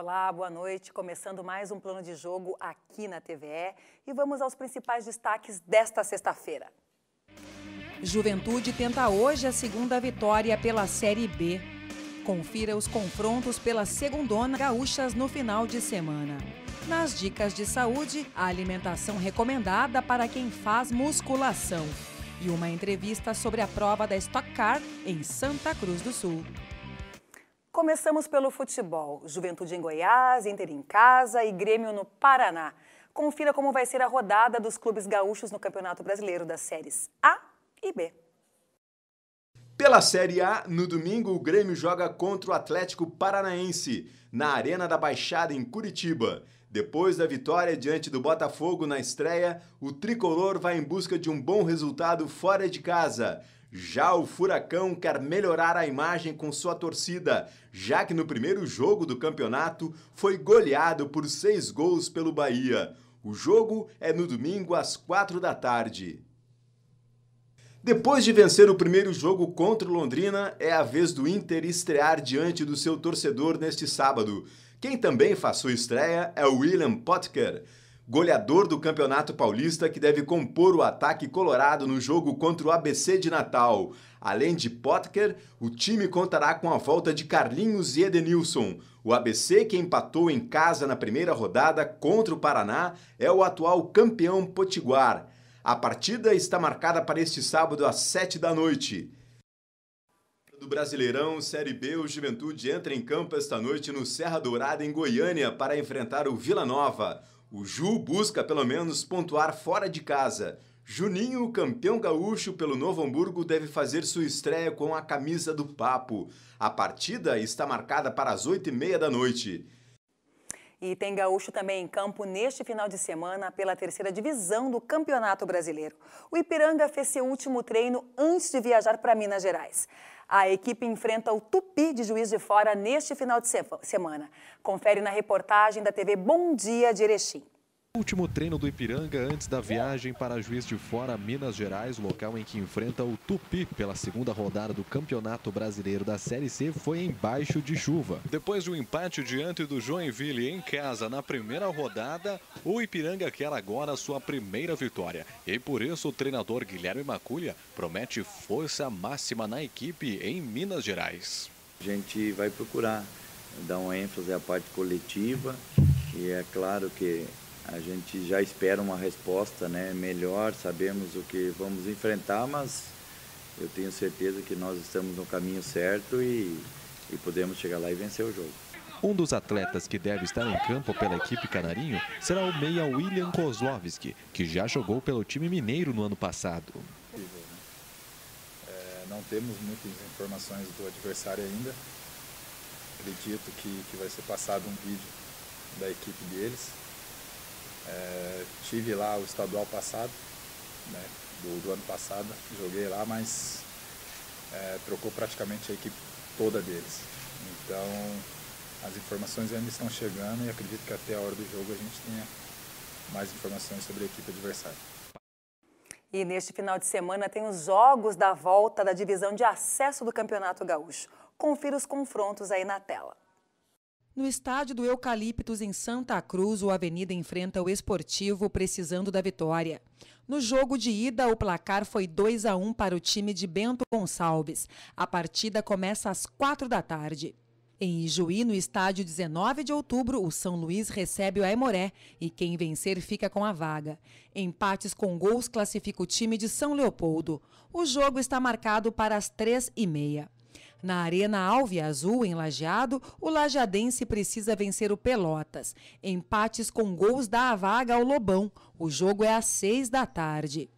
Olá, boa noite. Começando mais um plano de jogo aqui na TVE e vamos aos principais destaques desta sexta-feira. Juventude tenta hoje a segunda vitória pela Série B. Confira os confrontos pela segundona gaúchas no final de semana. Nas dicas de saúde, a alimentação recomendada para quem faz musculação. E uma entrevista sobre a prova da Stock Car em Santa Cruz do Sul. Começamos pelo futebol. Juventude em Goiás, Inter em casa e Grêmio no Paraná. Confira como vai ser a rodada dos clubes gaúchos no Campeonato Brasileiro das séries A e B. Pela Série A, no domingo, o Grêmio joga contra o Atlético Paranaense, na Arena da Baixada, em Curitiba. Depois da vitória diante do Botafogo na estreia, o tricolor vai em busca de um bom resultado fora de casa. Já o Furacão quer melhorar a imagem com sua torcida, já que no primeiro jogo do campeonato foi goleado por seis gols pelo Bahia. O jogo é no domingo às quatro da tarde. Depois de vencer o primeiro jogo contra o Londrina, é a vez do Inter estrear diante do seu torcedor neste sábado. Quem também faz sua estreia é o William Potker goleador do Campeonato Paulista que deve compor o ataque colorado no jogo contra o ABC de Natal. Além de Potker, o time contará com a volta de Carlinhos e Edenilson. O ABC, que empatou em casa na primeira rodada contra o Paraná, é o atual campeão potiguar. A partida está marcada para este sábado às 7 da noite. Do Brasileirão, Série B, o Juventude entra em campo esta noite no Serra Dourada, em Goiânia, para enfrentar o Vila Nova. O Ju busca pelo menos pontuar fora de casa. Juninho, campeão gaúcho pelo Novo Hamburgo, deve fazer sua estreia com a camisa do Papo. A partida está marcada para as 8h30 da noite. E tem gaúcho também em campo neste final de semana pela terceira divisão do Campeonato Brasileiro. O Ipiranga fez seu último treino antes de viajar para Minas Gerais. A equipe enfrenta o Tupi de Juiz de Fora neste final de semana. Confere na reportagem da TV Bom Dia de Erechim. Último treino do Ipiranga antes da viagem para Juiz de Fora, Minas Gerais, local em que enfrenta o Tupi pela segunda rodada do Campeonato Brasileiro da Série C, foi embaixo de chuva. Depois do empate diante do Joinville em casa na primeira rodada, o Ipiranga quer agora sua primeira vitória. E por isso o treinador Guilherme Maculha promete força máxima na equipe em Minas Gerais. A gente vai procurar dar uma ênfase à parte coletiva e é claro que a gente já espera uma resposta né, melhor, sabemos o que vamos enfrentar, mas eu tenho certeza que nós estamos no caminho certo e, e podemos chegar lá e vencer o jogo. Um dos atletas que deve estar em campo pela equipe canarinho será o meia William Kozlovski, que já jogou pelo time mineiro no ano passado. Né? É, não temos muitas informações do adversário ainda. Acredito que, que vai ser passado um vídeo da equipe deles. É, tive lá o estadual passado, né, do, do ano passado, joguei lá, mas é, trocou praticamente a equipe toda deles. Então as informações ainda estão chegando e acredito que até a hora do jogo a gente tenha mais informações sobre a equipe adversária. E neste final de semana tem os jogos da volta da divisão de acesso do Campeonato Gaúcho. Confira os confrontos aí na tela. No estádio do Eucaliptus, em Santa Cruz, o Avenida enfrenta o Esportivo, precisando da vitória. No jogo de ida, o placar foi 2 a 1 para o time de Bento Gonçalves. A partida começa às 4 da tarde. Em Ijuí, no estádio 19 de outubro, o São Luís recebe o Aimoré e quem vencer fica com a vaga. Empates com gols classifica o time de São Leopoldo. O jogo está marcado para as três e meia. Na Arena Alve Azul, em Lajeado, o Lajeadense precisa vencer o Pelotas. Empates com gols dá a vaga ao Lobão. O jogo é às seis da tarde.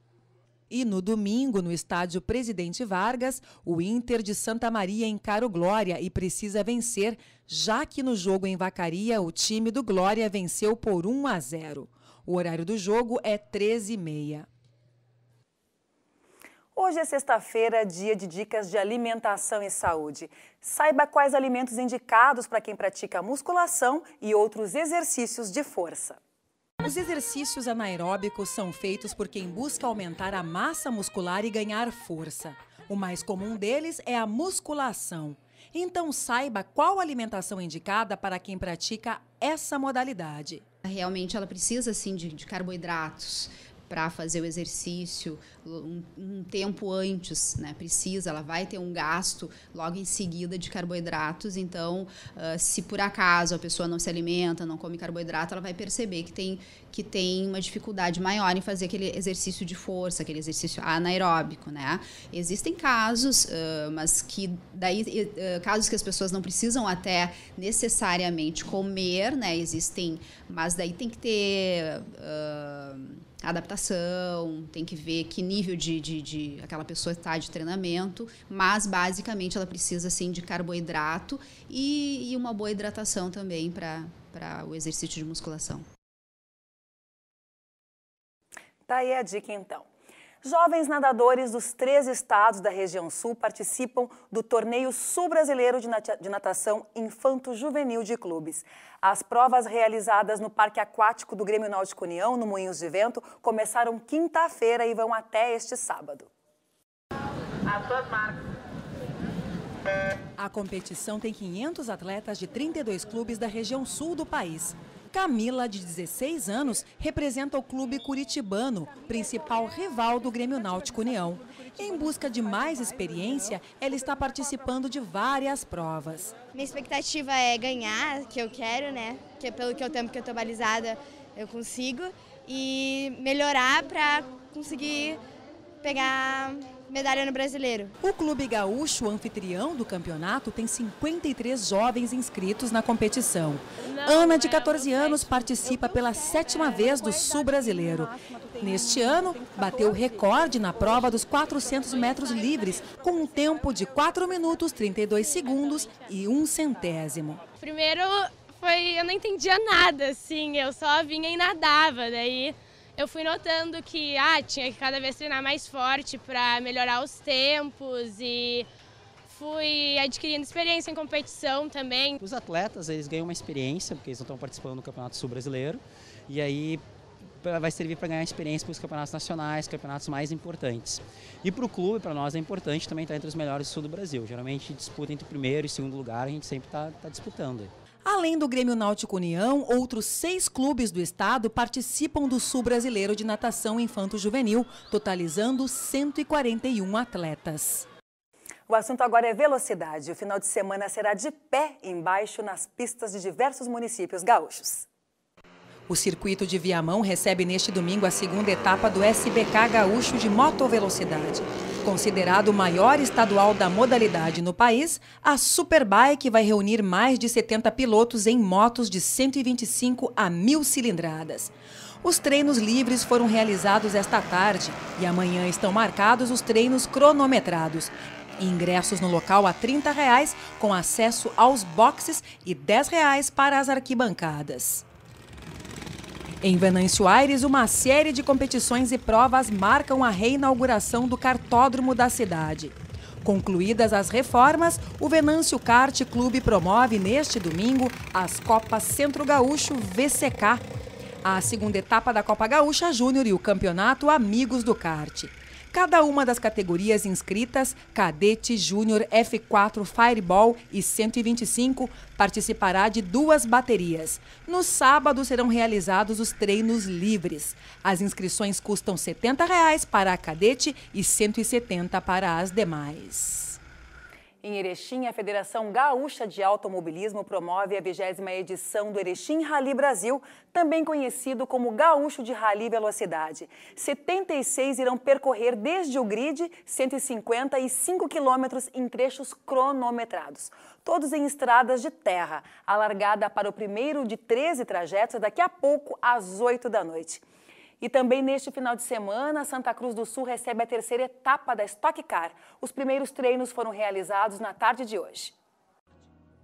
E no domingo, no estádio Presidente Vargas, o Inter de Santa Maria encara o Glória e precisa vencer, já que no jogo em Vacaria, o time do Glória venceu por 1 a 0. O horário do jogo é 13 e meia. Hoje é sexta-feira, dia de dicas de alimentação e saúde. Saiba quais alimentos indicados para quem pratica musculação e outros exercícios de força. Os exercícios anaeróbicos são feitos por quem busca aumentar a massa muscular e ganhar força. O mais comum deles é a musculação. Então saiba qual alimentação indicada para quem pratica essa modalidade. Realmente ela precisa sim de, de carboidratos, para fazer o exercício um, um, tempo antes, né? Precisa, ela vai ter um gasto logo em seguida de carboidratos. Então, uh, se por acaso a pessoa não se alimenta, não come carboidrato, ela vai perceber que tem que tem uma dificuldade maior em fazer aquele exercício de força, aquele exercício anaeróbico, né? Existem casos, uh, mas que daí uh, casos que as pessoas não precisam até necessariamente comer, né? Existem, mas daí tem que ter uh, a adaptação, tem que ver que nível de, de, de aquela pessoa está de treinamento, mas basicamente ela precisa assim, de carboidrato e, e uma boa hidratação também para o exercício de musculação. Tá aí a dica então. Jovens nadadores dos três estados da região sul participam do Torneio Sul Brasileiro de Natação Infanto-Juvenil de Clubes. As provas realizadas no Parque Aquático do Grêmio Náutico União, no Moinhos de Vento, começaram quinta-feira e vão até este sábado. A A competição tem 500 atletas de 32 clubes da região sul do país. Camila, de 16 anos, representa o clube curitibano, principal rival do Grêmio Náutico União. Em busca de mais experiência, ela está participando de várias provas. Minha expectativa é ganhar, que eu quero, né? Que é pelo que eu tempo que eu estou balizada, eu consigo. E melhorar para conseguir pegar medalha no brasileiro. O Clube Gaúcho, anfitrião do campeonato, tem 53 jovens inscritos na competição. Ana, de 14 é, anos, participa pela sétima né? vez do Sul Brasileiro. Neste ano, bateu o recorde na prova dos 400 metros livres, com um tempo de 4 minutos, 32 segundos e 1 um centésimo. Primeiro, foi, eu não entendia nada, assim, eu só vinha e nadava, daí eu fui notando que ah, tinha que cada vez treinar mais forte para melhorar os tempos e fui adquirindo experiência em competição também. Os atletas, eles ganham uma experiência, porque eles não estão participando do Campeonato Sul Brasileiro, e aí vai servir para ganhar experiência para os campeonatos nacionais, campeonatos mais importantes. E para o clube, para nós, é importante também estar entre os melhores do sul do Brasil. Geralmente disputa entre o primeiro e segundo lugar, a gente sempre está tá disputando. Além do Grêmio Náutico União, outros seis clubes do estado participam do Sul Brasileiro de Natação Infanto-Juvenil, totalizando 141 atletas. O assunto agora é velocidade. O final de semana será de pé embaixo nas pistas de diversos municípios gaúchos. O circuito de Viamão recebe neste domingo a segunda etapa do SBK Gaúcho de motovelocidade. Considerado o maior estadual da modalidade no país, a Superbike vai reunir mais de 70 pilotos em motos de 125 a 1.000 cilindradas. Os treinos livres foram realizados esta tarde e amanhã estão marcados os treinos cronometrados. Ingressos no local a R$ 30, reais, com acesso aos boxes e R$ 10 reais para as arquibancadas. Em Venâncio Aires, uma série de competições e provas marcam a reinauguração do cartódromo da cidade. Concluídas as reformas, o Venâncio Kart Clube promove neste domingo as Copas Centro Gaúcho VCK. A segunda etapa da Copa Gaúcha Júnior e o campeonato Amigos do Kart cada uma das categorias inscritas, Cadete, Júnior, F4, Fireball e 125, participará de duas baterias. No sábado serão realizados os treinos livres. As inscrições custam R$ 70 para a cadete e R$ 170 para as demais. Em Erechim, a Federação Gaúcha de Automobilismo promove a 20 edição do Erechim Rally Brasil, também conhecido como Gaúcho de Rally Velocidade. 76 irão percorrer desde o grid 155 quilômetros em trechos cronometrados, todos em estradas de terra. A largada para o primeiro de 13 trajetos é daqui a pouco, às 8 da noite. E também neste final de semana, Santa Cruz do Sul recebe a terceira etapa da Stock Car. Os primeiros treinos foram realizados na tarde de hoje.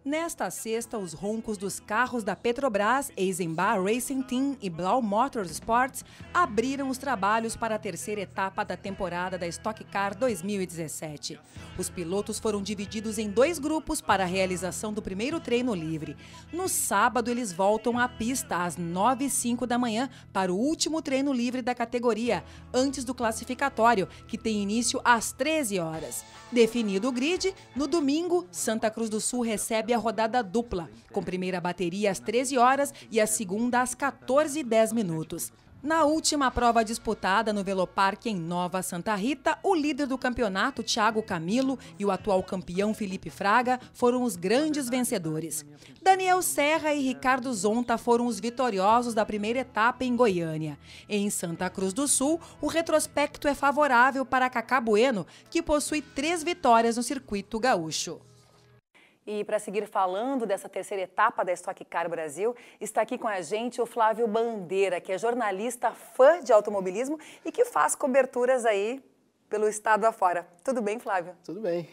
Nesta sexta, os roncos dos carros da Petrobras, Eisenbar Racing Team e Blau Motorsports abriram os trabalhos para a terceira etapa da temporada da Stock Car 2017. Os pilotos foram divididos em dois grupos para a realização do primeiro treino livre. No sábado, eles voltam à pista às 9 e 05 da manhã para o último treino livre da categoria, antes do classificatório, que tem início às 13 horas. Definido o grid, no domingo, Santa Cruz do Sul recebe recebe a rodada dupla, com primeira bateria às 13 horas e a segunda às 14 e 10 minutos. Na última prova disputada no Veloparque em Nova Santa Rita, o líder do campeonato, Thiago Camilo, e o atual campeão Felipe Fraga foram os grandes vencedores. Daniel Serra e Ricardo Zonta foram os vitoriosos da primeira etapa em Goiânia. Em Santa Cruz do Sul, o retrospecto é favorável para Cacá Bueno, que possui três vitórias no circuito gaúcho. E para seguir falando dessa terceira etapa da Stock Car Brasil, está aqui com a gente o Flávio Bandeira, que é jornalista fã de automobilismo e que faz coberturas aí pelo estado afora. Tudo bem, Flávio? Tudo bem.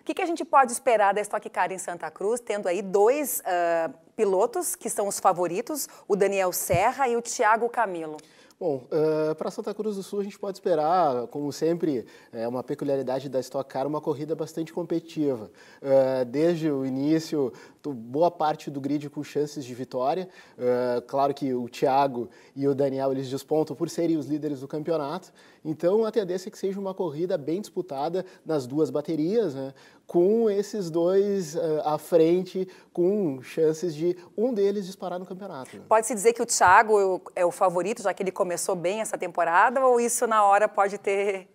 O que, que a gente pode esperar da Stock Car em Santa Cruz, tendo aí dois uh, pilotos que são os favoritos, o Daniel Serra e o Thiago Camilo? Bom, uh, eh, para Santa Cruz do Sul a gente pode esperar, como sempre, é uma peculiaridade da Stock Car, uma corrida bastante competitiva. Uh, desde o início, boa parte do grid com chances de vitória. Uh, claro que o Thiago e o Daniel eles despontam por serem os líderes do campeonato. Então a tendência é que seja uma corrida bem disputada nas duas baterias. Né? com esses dois uh, à frente, com chances de um deles disparar no campeonato. Pode-se dizer que o Thiago é o é favorito, já que ele começou bem essa temporada, ou isso na hora pode ter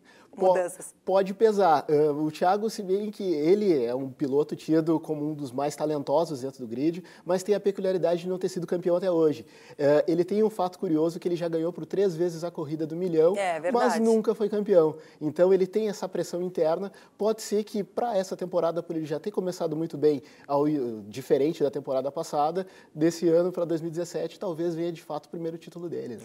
mudanças? Pode pesar. Eh, o Thiago, se bem que ele é um piloto tido como um dos mais talentosos dentro do grid, mas tem a peculiaridade de não ter sido campeão até hoje. Eh, ele tem um fato curioso que ele já ganhou por três vezes a corrida do milhão, é, é mas nunca foi campeão. Então ele tem essa pressão interna. Pode ser que para essa temporada, por ele já ter começado muito bem, ao, eh, diferente da temporada passada, desse ano para 2017, talvez venha de fato o primeiro título dele. Né?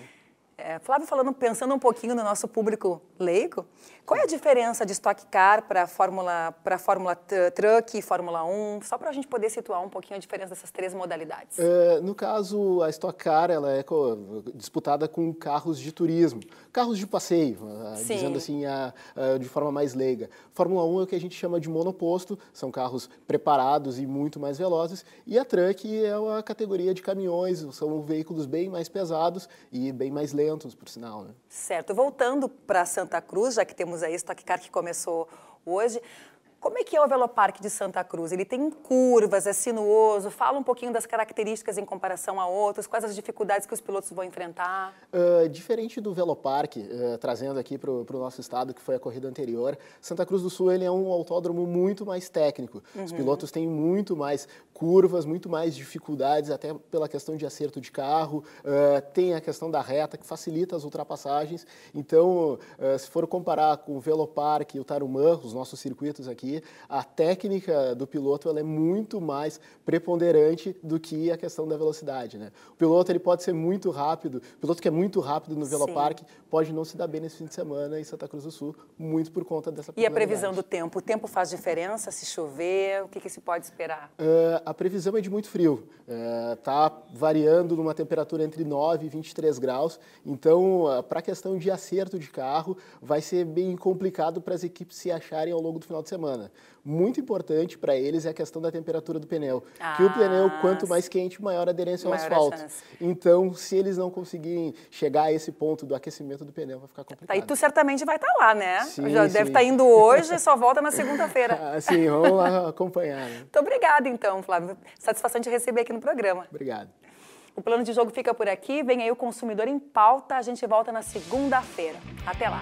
É, Flávio, falando, pensando um pouquinho no nosso público leigo, qual é a diferença de Stock Car para Fórmula, para Fórmula Truck e Fórmula 1? Só para a gente poder situar um pouquinho a diferença dessas três modalidades. É, no caso, a Stock Car ela é disputada com carros de turismo, carros de passeio, ah, Sim. dizendo assim a, a, de forma mais leiga. Fórmula 1 é o que a gente chama de monoposto, são carros preparados e muito mais velozes, e a Truck é uma categoria de caminhões, são veículos bem mais pesados e bem mais lentos por sinal. Né? Certo. Voltando para Santa Cruz, já que temos aí Stock Car que começou hoje, como é que é o Velopark de Santa Cruz? Ele tem curvas, é sinuoso. Fala um pouquinho das características em comparação a outros, quais as dificuldades que os pilotos vão enfrentar. Uh, diferente do Velopark, uh, trazendo aqui para o nosso estado, que foi a corrida anterior, Santa Cruz do Sul ele é um autódromo muito mais técnico. Uhum. Os pilotos têm muito mais curvas, muito mais dificuldades, até pela questão de acerto de carro. Uh, tem a questão da reta, que facilita as ultrapassagens. Então, se for comparar com o Velopark e o Tarumã, os nossos circuitos aqui, aqui, a técnica do piloto ela é muito mais preponderante do que a questão da velocidade. Né? O piloto ele pode ser muito rápido, o piloto que é muito rápido no veloparque pode não se dar bem nesse fim de semana em Santa Cruz do Sul, muito por conta dessa E a previsão do tempo? O tempo faz diferença? Se chover, o que, que se pode esperar? Uh, a previsão é de muito frio. Está ah, uh, variando numa temperatura entre 9 e 23 graus. Então, uh, ah, para a questão de acerto de carro, vai ser bem complicado para as equipes se acharem ao longo do final de semana funciona. Muito importante para eles é a questão da temperatura do pneu. Ah, que o ah, pneu, quanto mais quente, maior aderência ao asfalto. Então, se eles não conseguirem chegar a esse ponto do aquecimento do pneu, vai ficar tá, complicado. e tu certamente vai estar tá lá, né? Sim, Já sim. deve estar tá indo hoje, e só volta na segunda-feira. Ah, sim, vamos lá acompanhar. Né? Muito obrigada, então, Flávio. Satisfação de receber aqui no programa. Obrigado. O plano de jogo fica por aqui. Vem aí o Consumidor em Pauta. A gente volta na segunda-feira. Até lá.